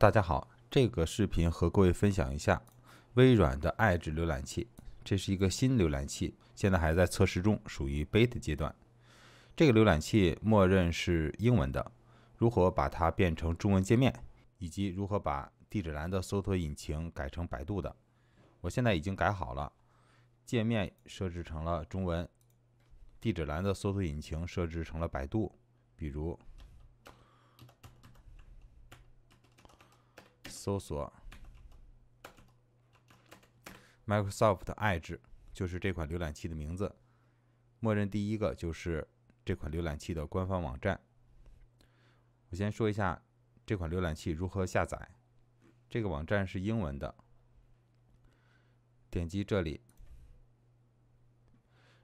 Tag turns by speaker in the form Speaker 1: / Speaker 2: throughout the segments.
Speaker 1: 大家好，这个视频和各位分享一下微软的 Edge 浏览器，这是一个新浏览器，现在还在测试中，属于 Beta 阶段。这个浏览器默认是英文的，如何把它变成中文界面，以及如何把地址栏的搜索引擎改成百度的？我现在已经改好了，界面设置成了中文，地址栏的搜索引擎设置成了百度，比如。搜索 Microsoft Edge，就是这款浏览器的名字。默认第一个就是这款浏览器的官方网站。我先说一下这款浏览器如何下载。这个网站是英文的，点击这里，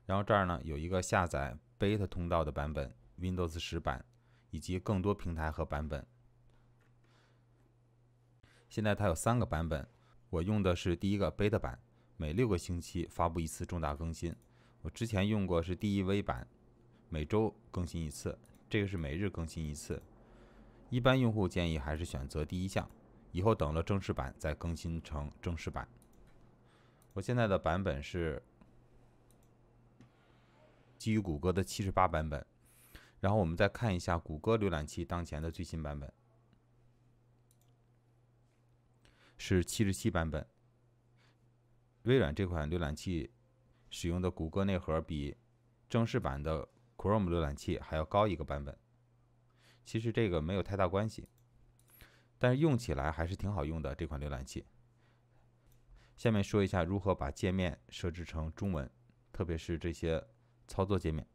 Speaker 1: 然后这儿呢有一个下载 Beta 通道的版本，Windows 十版以及更多平台和版本。现在它有三个版本，我用的是第一个 beta 版，每六个星期发布一次重大更新。我之前用过是第一 v 版，每周更新一次，这个是每日更新一次。一般用户建议还是选择第一项，以后等了正式版再更新成正式版。我现在的版本是基于谷歌的七十八版本，然后我们再看一下谷歌浏览器当前的最新版本。是七十七版本。微软这款浏览器使用的谷歌内核比正式版的 Chrome 浏览器还要高一个版本。其实这个没有太大关系，但是用起来还是挺好用的这款浏览器。下面说一下如何把界面设置成中文，特别是这些操作界面。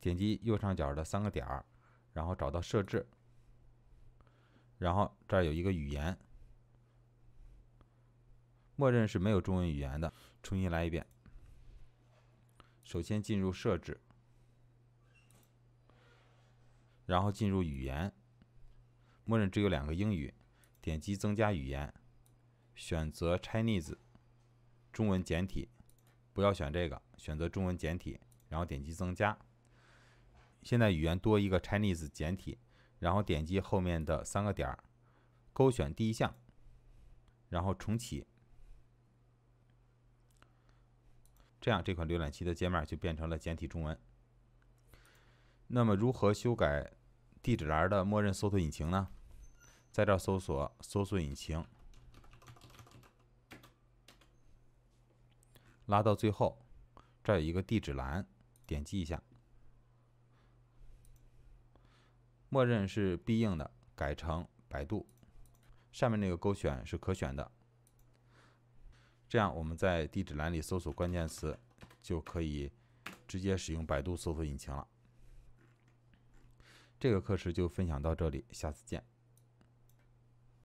Speaker 1: 点击右上角的三个点儿，然后找到设置，然后这儿有一个语言。默认是没有中文语言的。重新来一遍。首先进入设置，然后进入语言，默认只有两个英语。点击增加语言，选择 Chinese，中文简体，不要选这个，选择中文简体，然后点击增加。现在语言多一个 Chinese 简体，然后点击后面的三个点勾选第一项，然后重启。这样，这款浏览器的界面就变成了简体中文。那么，如何修改地址栏的默认搜索引擎呢？在这搜索“搜索引擎”，拉到最后，这有一个地址栏，点击一下，默认是必应的，改成百度。上面那个勾选是可选的。这样，我们在地址栏里搜索关键词，就可以直接使用百度搜索引擎了。这个课时就分享到这里，下次见。